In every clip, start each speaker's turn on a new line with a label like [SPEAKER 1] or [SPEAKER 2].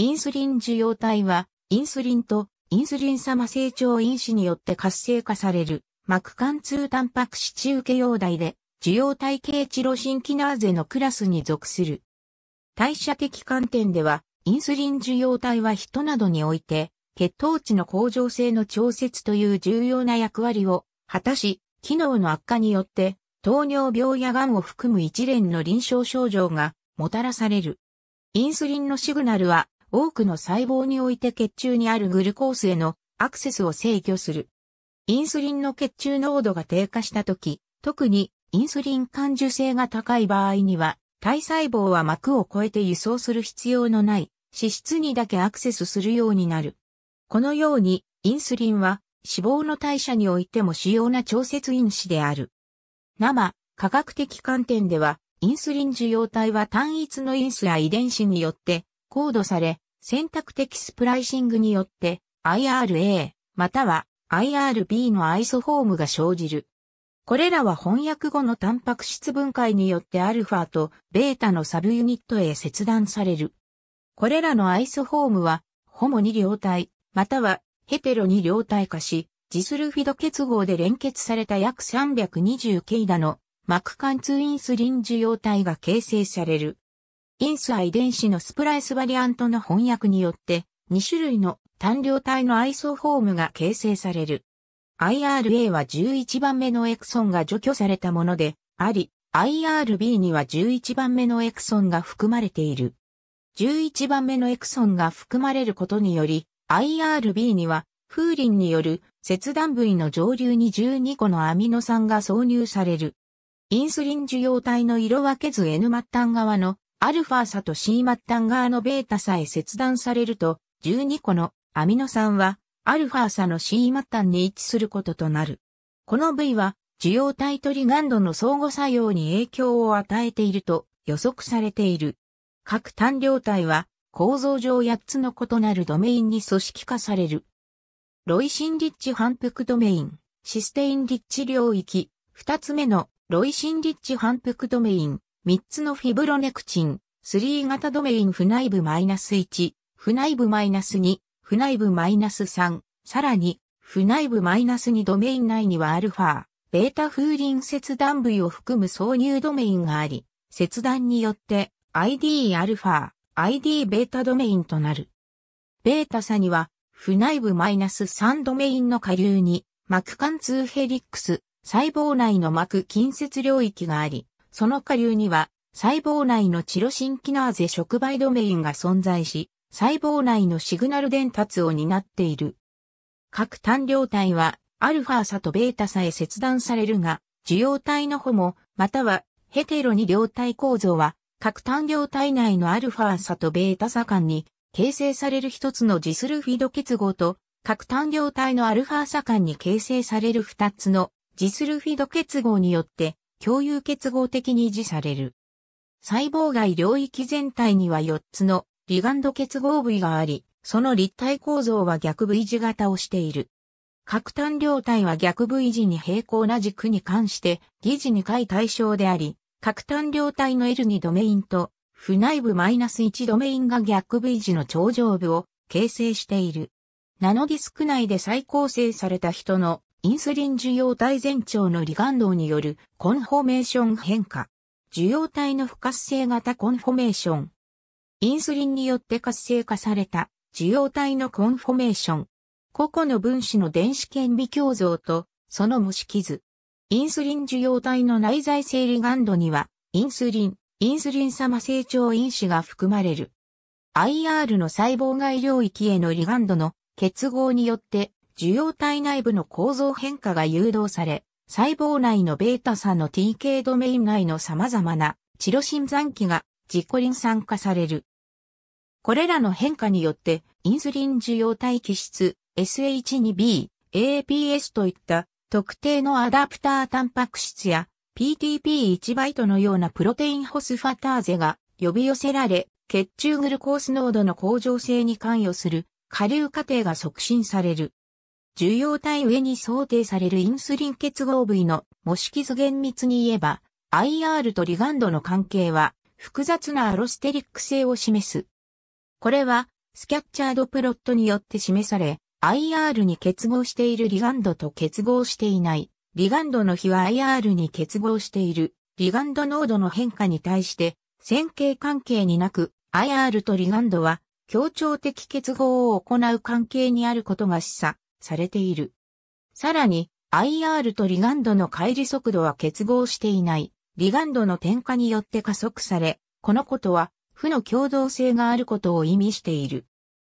[SPEAKER 1] インスリン受容体は、インスリンとインスリン様成長因子によって活性化される、膜貫通タンパク質受容体で、受容体系チロシンキナーゼのクラスに属する。代謝的観点では、インスリン受容体は人などにおいて、血糖値の向上性の調節という重要な役割を果たし、機能の悪化によって、糖尿病や癌を含む一連の臨床症状がもたらされる。インスリンのシグナルは多くの細胞において血中にあるグルコースへのアクセスを制御する。インスリンの血中濃度が低下した時、特にインスリン感受性が高い場合には、体細胞は膜を越えて輸送する必要のない脂質にだけアクセスするようになる。このように、インスリンは脂肪の代謝においても主要な調節因子である。生、科学的観点では、インスリン受容体は単一の因子や遺伝子によって、高度され、選択的スプライシングによって IRA または IRB のアイソフォームが生じる。これらは翻訳後のタンパク質分解によってアルファとベータのサブユニットへ切断される。これらのアイソフォームは、ホモに両体、またはヘテロに両体化し、ジスルフィド結合で連結された約3 2 0イダの、膜貫通インスリン受容体が形成される。インスア遺伝子のスプライスバリアントの翻訳によって、2種類の単量体のアイソフォームが形成される。IRA は11番目のエクソンが除去されたものであり、IRB には11番目のエクソンが含まれている。11番目のエクソンが含まれることにより、IRB には風鈴による切断部位の上流に12個のアミノ酸が挿入される。インスリン受容体の色分け図 N 末端側のアルファサと C 末端側のベータさえ切断されると、12個のアミノ酸は、アルファサの C 末端に位置することとなる。この部位は、受容体トリガンドの相互作用に影響を与えていると予測されている。各単量体は、構造上8つの異なるドメインに組織化される。ロイシンリッチ反復ドメイン、システインリッチ領域、2つ目のロイシンリッチ反復ドメイン、3つのフィブロネクチン、3型ドメイン不内部 -1、不内部 -2、不内部 -3、さらに、不内部 -2 ドメイン内にはアルファ、ベータ風鈴切断部位を含む挿入ドメインがあり、切断によって ID アルファ、ID ベータドメインとなる。ベータ差には、不内部 -3 ドメインの下流に、膜貫通ヘリックス、細胞内の膜近接領域があり、その下流には、細胞内のチロシンキナーゼ触媒ドメインが存在し、細胞内のシグナル伝達を担っている。各単量体は、アルファ差とベータ差へ切断されるが、受容体のホモ、またはヘテロに両体構造は、各単量体内のアルファ差とベータ差間に形成される一つのジスルフィド結合と、各単量体のアルファ差間に形成される二つのジスルフィド結合によって共有結合的に維持される。細胞外領域全体には4つのリガンド結合部位があり、その立体構造は逆 V 字型をしている。核単量体は逆 V 字に平行な軸に関して、疑似2回対象であり、核単量体の L2 ドメインと、不内部 -1 ドメインが逆 V 字の頂上部を形成している。ナノディスク内で再構成された人のインスリン受容体前兆のリガンドによるコンフォメーション変化。受容体の不活性型コンフォメーション。インスリンによって活性化された受容体のコンフォメーション。個々の分子の電子顕微鏡像とその模式図。インスリン受容体の内在性リガンドには、インスリン、インスリン様成長因子が含まれる。IR の細胞外領域へのリガンドの結合によって受容体内部の構造変化が誘導され、細胞内の β 酸の TK ドメイン内の様々なチロシン残機が自己リン酸化される。これらの変化によって、インスリン受容体基質 SH2B、APS といった特定のアダプタータンパク質や PTP1 バイトのようなプロテインホスファターゼが呼び寄せられ、血中グルコース濃度の向上性に関与する下流過程が促進される。受容体上に想定されるインスリン結合部位の模式図厳密に言えば、IR とリガンドの関係は複雑なアロステリック性を示す。これはスキャッチャードプロットによって示され、IR に結合しているリガンドと結合していない、リガンドの比は IR に結合している、リガンド濃度の変化に対して線形関係になく、IR とリガンドは協調的結合を行う関係にあることが示唆されている。さらに、IR とリガンドの乖離速度は結合していない。リガンドの点火によって加速され、このことは、負の共同性があることを意味している。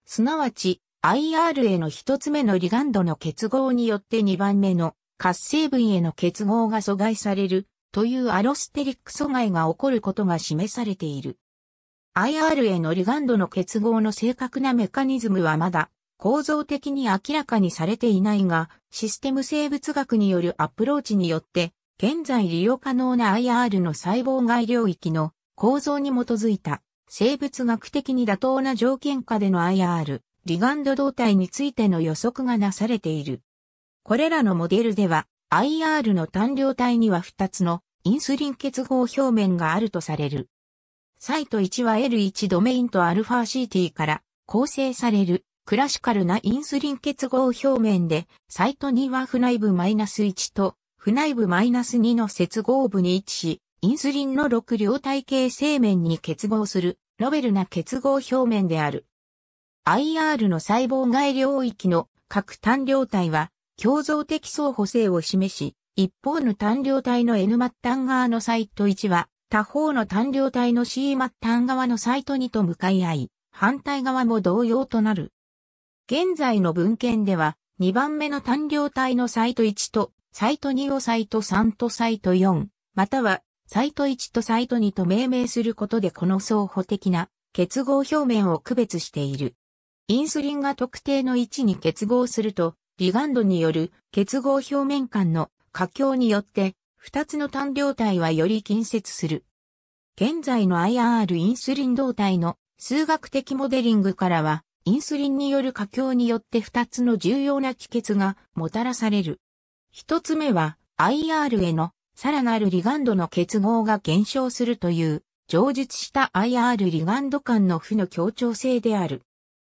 [SPEAKER 1] すなわち、IR への一つ目のリガンドの結合によって二番目の活性分への結合が阻害されるというアロステリック阻害が起こることが示されている。IR へのリガンドの結合の正確なメカニズムはまだ構造的に明らかにされていないが、システム生物学によるアプローチによって、現在利用可能な IR の細胞外領域の構造に基づいた生物学的に妥当な条件下での IR、リガンド動態についての予測がなされている。これらのモデルでは、IR の単量体には2つのインスリン結合表面があるとされる。サイト1は L1 ドメインと α-CT から構成されるクラシカルなインスリン結合表面で、サイト2は負内部 -1 と負内部 -2 の接合部に位置し、インスリンの6両体系正面に結合する、ノベルな結合表面である。IR の細胞外領域の各単量体は、共造的相補性を示し、一方の単量体の N 末端側のサイト1は、他方の単量体の C 末端側のサイト2と向かい合い、反対側も同様となる。現在の文献では、2番目の単量体のサイト1と、サイト2をサイト3とサイト4、または、サイト1とサイト2と命名することでこの双方的な結合表面を区別している。インスリンが特定の位置に結合すると、リガンドによる結合表面間の過強によって、2つの単量体はより近接する。現在の IR インスリン動体の数学的モデリングからは、インスリンによる過強によって2つの重要な帰結がもたらされる。1つ目は IR へのさらなるリガンドの結合が減少するという上述した IR リガンド間の負の協調性である。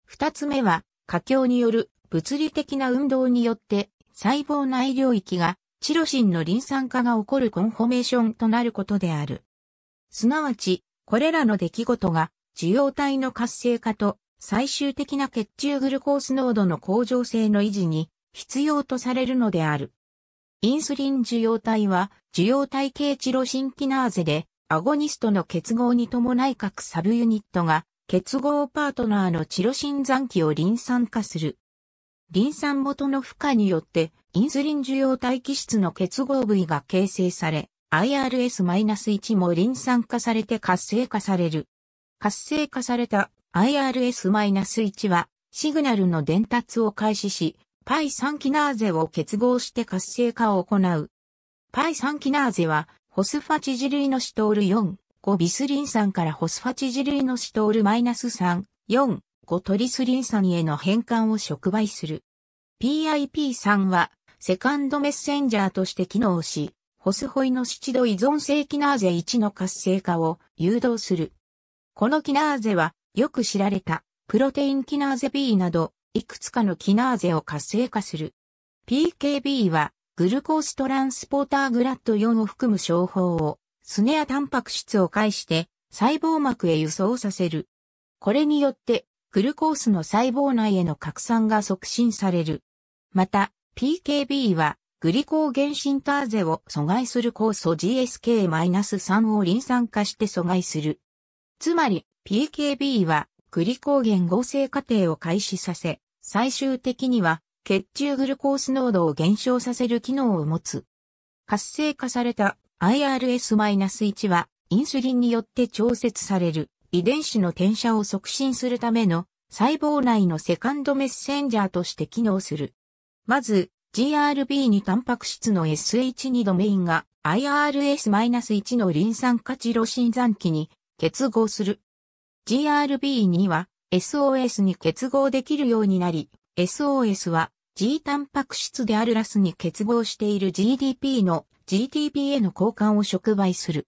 [SPEAKER 1] 2つ目は過強による物理的な運動によって細胞内領域がチロシンのリン酸化が起こるコンフォメーションとなることである。すなわち、これらの出来事が受容体の活性化と最終的な血中グルコース濃度の向上性の維持に必要とされるのである。インスリン受容体は受容体系チロシンキナーゼでアゴニストの結合に伴い各サブユニットが結合パートナーのチロシン残機をリン酸化する。リン酸元の負荷によってインスリン受容体気質の結合部位が形成され、IRS-1 もリン酸化されて活性化される。活性化された IRS-1 は、シグナルの伝達を開始し、π3 キナーゼを結合して活性化を行う。π3 キナーゼは、ホスファチジ類のシトール4、5ビスリン酸からホスファチジ類のシトール -3、4、5トリスリン酸への変換を触媒する。PIP3 は、セカンドメッセンジャーとして機能し、ホスホイの七度依存性キナーゼ1の活性化を誘導する。このキナーゼは、よく知られた、プロテインキナーゼ B など、いくつかのキナーゼを活性化する。PKB は、グルコーストランスポーターグラッド4を含む商法を、スネアタンパク質を介して、細胞膜へ輸送させる。これによって、グルコースの細胞内への拡散が促進される。また、PKB は、グリコーゲンシンターゼを阻害する酵素 GSK-3 をリン酸化して阻害する。つまり、PKB は、グリコーゲン合成過程を開始させ、最終的には、血中グルコース濃度を減少させる機能を持つ。活性化された IRS-1 は、インスリンによって調節される遺伝子の転写を促進するための細胞内のセカンドメッセンジャーとして機能する。まず、GRB にタンパク質の SH2 ドメインが IRS-1 のリン酸化チロシン酸に結合する。GRB2 は SOS に結合できるようになり、SOS は G タンパク質であるラスに結合している GDP の GTP への交換を触媒する。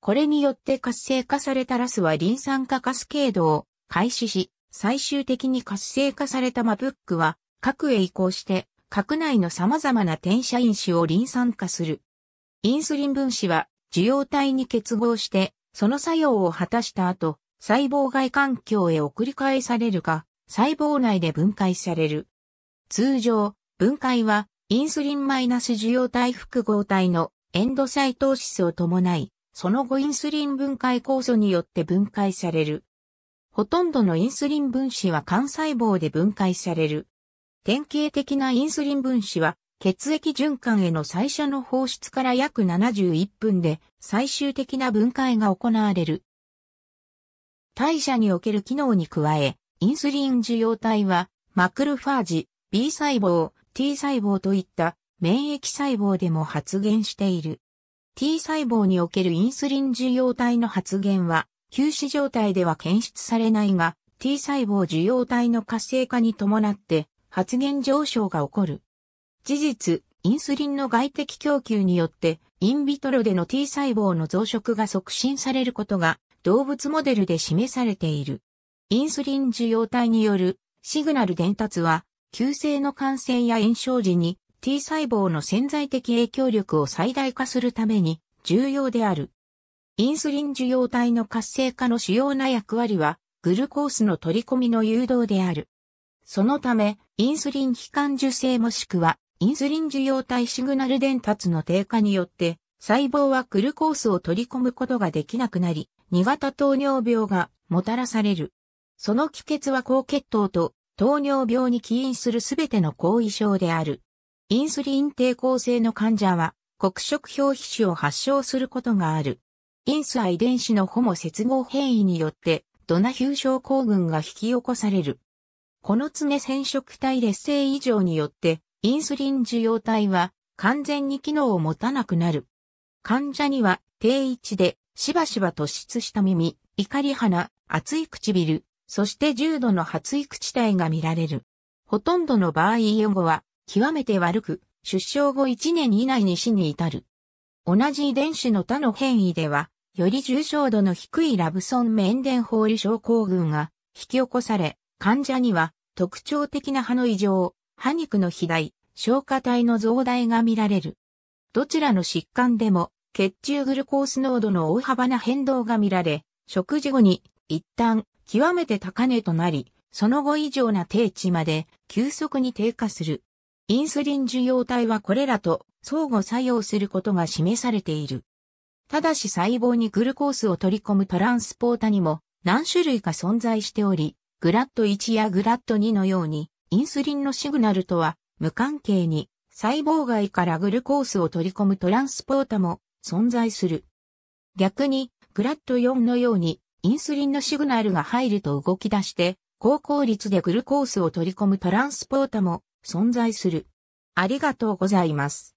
[SPEAKER 1] これによって活性化されたラスはリン酸化カスケードを開始し、最終的に活性化されたマブックは核へ移行して核内の様々な転写因子をリン酸化する。インスリン分子は受容体に結合してその作用を果たした後、細胞外環境へ送り返されるか、細胞内で分解される。通常、分解は、インスリンマイナス受容体複合体のエンドサイトーシスを伴い、その後インスリン分解酵素によって分解される。ほとんどのインスリン分子は幹細胞で分解される。典型的なインスリン分子は血液循環への最初の放出から約71分で最終的な分解が行われる。代謝における機能に加え、インスリン受容体は、マクロファージ、B 細胞、T 細胞といった免疫細胞でも発現している。T 細胞におけるインスリン受容体の発現は、休止状態では検出されないが、T 細胞受容体の活性化に伴って発現上昇が起こる。事実、インスリンの外的供給によって、インビトロでの T 細胞の増殖が促進されることが、動物モデルで示されている。インスリン受容体によるシグナル伝達は、急性の感染や炎症時に T 細胞の潜在的影響力を最大化するために重要である。インスリン受容体の活性化の主要な役割は、グルコースの取り込みの誘導である。そのため、インスリン非感受性もしくはインスリン受容体シグナル伝達の低下によって、細胞はクルコースを取り込むことができなくなり、2型糖尿病がもたらされる。その帰結は高血糖と糖尿病に起因するすべての後遺症である。インスリン抵抗性の患者は、黒色表皮腫を発症することがある。インスア遺伝子のホモ接合変異によって、ドナヒュー症候群が引き起こされる。この常染色体劣性異常によって、インスリン受容体は完全に機能を持たなくなる。患者には定位置でしばしば突出した耳、怒り鼻、厚い唇、そして重度の発育地帯が見られる。ほとんどの場合予後は極めて悪く、出生後1年以内に死に至る。同じ遺伝子の他の変異では、より重症度の低いラブソンメンデンホール症候群が引き起こされ、患者には特徴的な歯の異常、歯肉の肥大、消化体の増大が見られる。どちらの疾患でも血中グルコース濃度の大幅な変動が見られ、食事後に一旦極めて高値となり、その後以上な低値まで急速に低下する。インスリン受容体はこれらと相互作用することが示されている。ただし細胞にグルコースを取り込むトランスポータにも何種類か存在しており、グラット1やグラット2のようにインスリンのシグナルとは無関係に細胞外からグルコースを取り込むトランスポータも存在する。逆に、グラット4のようにインスリンのシグナルが入ると動き出して、高効率でグルコースを取り込むトランスポータも存在する。ありがとうございます。